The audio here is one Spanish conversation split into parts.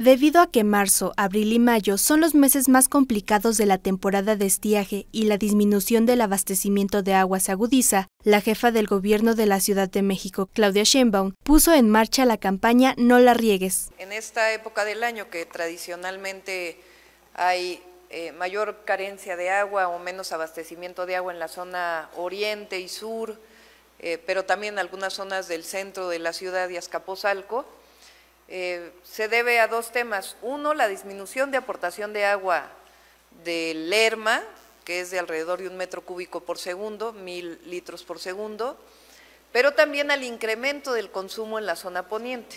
Debido a que marzo, abril y mayo son los meses más complicados de la temporada de estiaje y la disminución del abastecimiento de agua se agudiza, la jefa del gobierno de la Ciudad de México, Claudia Sheinbaum, puso en marcha la campaña No la riegues. En esta época del año que tradicionalmente hay eh, mayor carencia de agua o menos abastecimiento de agua en la zona oriente y sur, eh, pero también en algunas zonas del centro de la ciudad y Azcapotzalco, eh, se debe a dos temas. Uno, la disminución de aportación de agua del Lerma, que es de alrededor de un metro cúbico por segundo, mil litros por segundo, pero también al incremento del consumo en la zona poniente.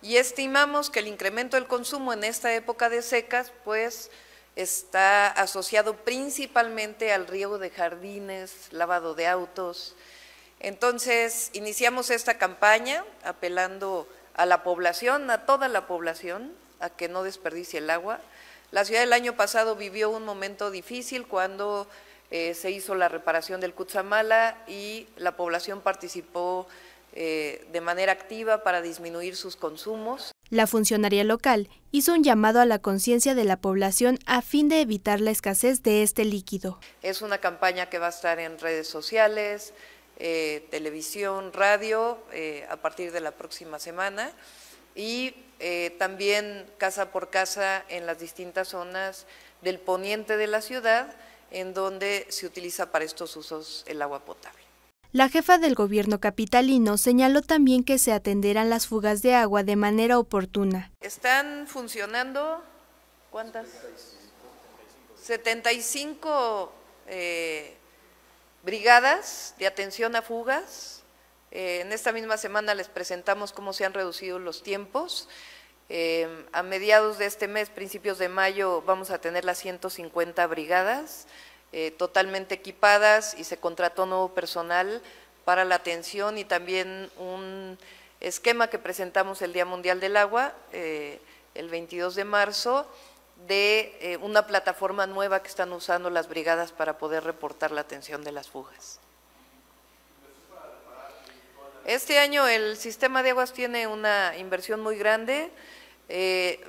Y estimamos que el incremento del consumo en esta época de secas, pues está asociado principalmente al riego de jardines, lavado de autos. Entonces, iniciamos esta campaña apelando a la población, a toda la población, a que no desperdicie el agua. La ciudad del año pasado vivió un momento difícil cuando eh, se hizo la reparación del Cutzamala y la población participó eh, de manera activa para disminuir sus consumos. La funcionaria local hizo un llamado a la conciencia de la población a fin de evitar la escasez de este líquido. Es una campaña que va a estar en redes sociales, eh, televisión, radio, eh, a partir de la próxima semana, y eh, también casa por casa en las distintas zonas del poniente de la ciudad, en donde se utiliza para estos usos el agua potable. La jefa del gobierno capitalino señaló también que se atenderán las fugas de agua de manera oportuna. Están funcionando, ¿cuántas? 75, Brigadas de atención a fugas. Eh, en esta misma semana les presentamos cómo se han reducido los tiempos. Eh, a mediados de este mes, principios de mayo, vamos a tener las 150 brigadas eh, totalmente equipadas y se contrató nuevo personal para la atención y también un esquema que presentamos el Día Mundial del Agua el 22 de marzo de eh, una plataforma nueva que están usando las brigadas para poder reportar la atención de las fugas. Este año el sistema de aguas tiene una inversión muy grande, eh,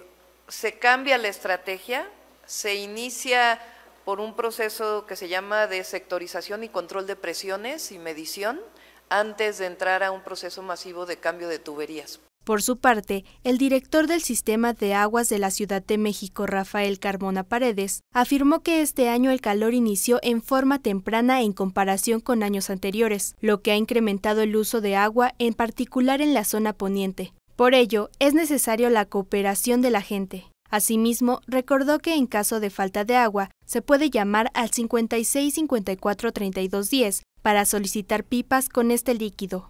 se cambia la estrategia, se inicia por un proceso que se llama de sectorización y control de presiones y medición antes de entrar a un proceso masivo de cambio de tuberías, por su parte, el director del Sistema de Aguas de la Ciudad de México, Rafael Carmona Paredes, afirmó que este año el calor inició en forma temprana en comparación con años anteriores, lo que ha incrementado el uso de agua, en particular en la zona poniente. Por ello, es necesario la cooperación de la gente. Asimismo, recordó que en caso de falta de agua, se puede llamar al 56 para solicitar pipas con este líquido.